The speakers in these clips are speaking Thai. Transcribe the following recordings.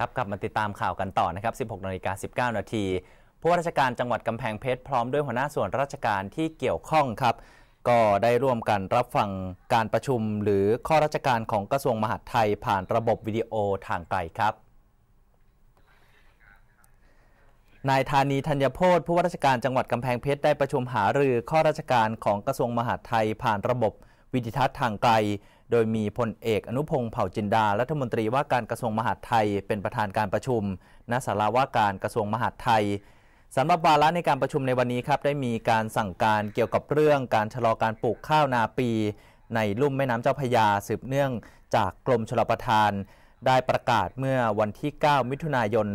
ครับกลับมาติดตามข่าวกันต่อ นะครับ 16นาฬิกา19นาที ผู้ราชการจังหวัดกำแพงเพชรพร้อมด้วยหัวหน้าส่วนราชการที่เกี่ยวข้องครับ ก็ได้ร่วมกันรับฟังการประชุม หรือข้อราชการของกระทรวงมหาดไทยผ่านระบบวิดีโอทางไกลครับ นายธานีธัญโพธผู้ว่าราชการจังหวัดกำแพงเพชรได้ประชุมหารือข้อราชการของกระทรวงมหาดไทยผ่านระบบวิดิทัศน์ทางไกลโดยมีพลเอกอนุพงศ์เผ่าจินดารัฐมนตรีว่าการกระทรวงมหาดไทยเป็นประธานการประชุมณศาลาว่าการกระทรวงมหาดไทยสำหรับวาระในการประชุมในวันนี้ครับได้มีการสั่งการเกี่ยวกับเรื่องการชะลอการปลูกข้าวนาปี ในลุ่มแม่น้ำเจ้าพยา สืบเนื่องจากกรมชลประทาน ได้ประกาศเมื่อวันที่ 9 มิถุนายน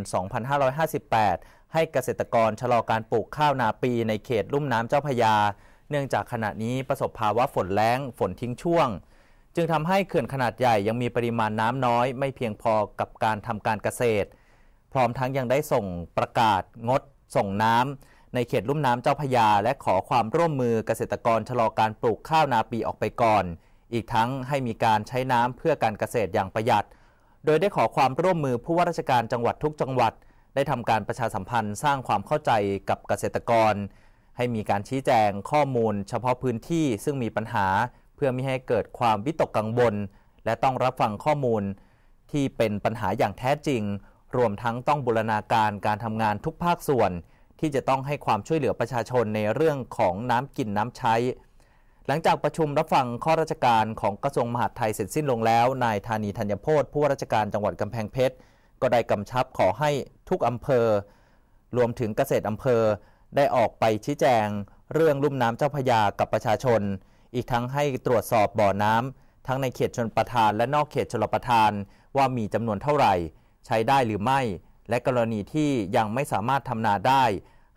2558 ให้เกษตรกรชะลอการปลูกข้าวนาปีในเขตลุ่มน้ำเจ้าพยา เนื่องจากขณะนี้ประสบภาวะฝนแล้งฝนทิ้งช่วงจึงทำให้เขื่อนขนาดใหญ่ยังมีปริมาณน้ำน้อย ไม่เพียงพอกับการทำการเกษตร พร้อมทั้งยังได้ส่งประกาศงดส่งน้ำในเขตลุ่มน้ำเจ้าพยาและขอความร่วมมือเกษตรกรชะลอการปลูกข้าวนาปีออกไปก่อน อีกทั้งให้มีการใช้น้ำเพื่อการเกษตรอย่างประหยัด โดยได้ขอความร่วมมือผู้ว่าราชการจังหวัดทุกจังหวัด ได้ทำการประชาสัมพันธ์ สร้างความเข้าใจกับเกษตรกร ให้มีการชี้แจงข้อมูล เฉพาะพื้นที่ซึ่งมีปัญหาเพื่อไม่ให้เกิดความวิตกกังวลและต้องรับฟังข้อมูล ที่เป็นปัญหาอย่างแท้จริง รวมทั้งต้องบูรณาการการทำงานทุกภาคส่วน ที่จะต้องให้ความช่วยเหลือประชาชนในเรื่องของน้ำกินน้ำใช้ หลังจากประชุมรับฟังข้อราชการของกระทรวงมหาดไทยเสร็จสิ้นลงแล้ว นายธานีธัญโพธผู้ว่าราชการจังหวัดกำแพงเพชร ก็ได้กำชับขอให้ทุกอำเภอ รวมถึงเกษตรอำเภอ ได้ออกไปชี้แจง เรื่องลุ่มน้ำเจ้าพยากับประชาชนอีกทั้งให้ตรวจสอบบ่อน้ำทั้งในเขตชนประทานและนอกเขตชนประทานว่ามีจำนวนเท่าไหร่ใช้ได้หรือไม่ และกรณีที่ยังไม่สามารถทำนาได้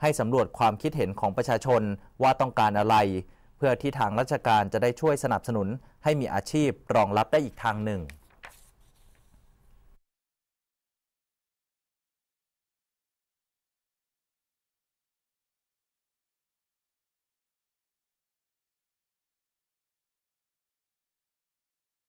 ให้สำรวจความคิดเห็นของประชาชนว่าต้องการอะไร เพื่อที่ทางราชการจะได้ช่วยสนับสนุนให้มีอาชีพรองรับได้อีกทางหนึ่ง